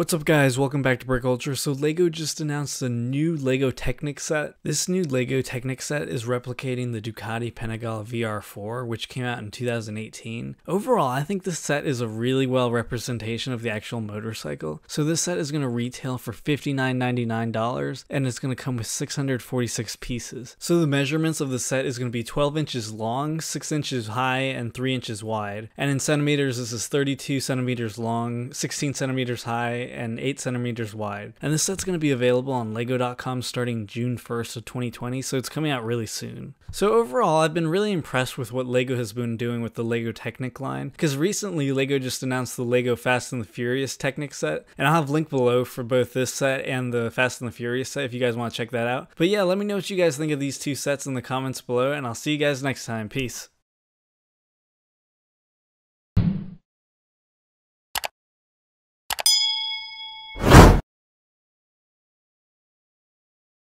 What's up guys, welcome back to Brick Culture. So LEGO just announced a new LEGO Technic set. This new LEGO Technic set is replicating the Ducati Panigale VR4, which came out in 2018. Overall, I think this set is a really well representation of the actual motorcycle. So this set is going to retail for $59.99 and it's going to come with 646 pieces. So the measurements of the set is going to be 12 inches long, 6 inches high, and 3 inches wide. And in centimeters, this is 32 centimeters long, 16 centimeters high, and 8 centimeters wide. And this set's going to be available on lego.com starting June 1st of 2020, so it's coming out really soon. So overall, I've been really impressed with what Lego has been doing with the Lego Technic line, because recently Lego just announced the Lego Fast and the Furious Technic set, and I'll have link below for both this set and the Fast and the Furious set if you guys want to check that out. But yeah, let me know what you guys think of these two sets in the comments below, and I'll see you guys next time. Peace.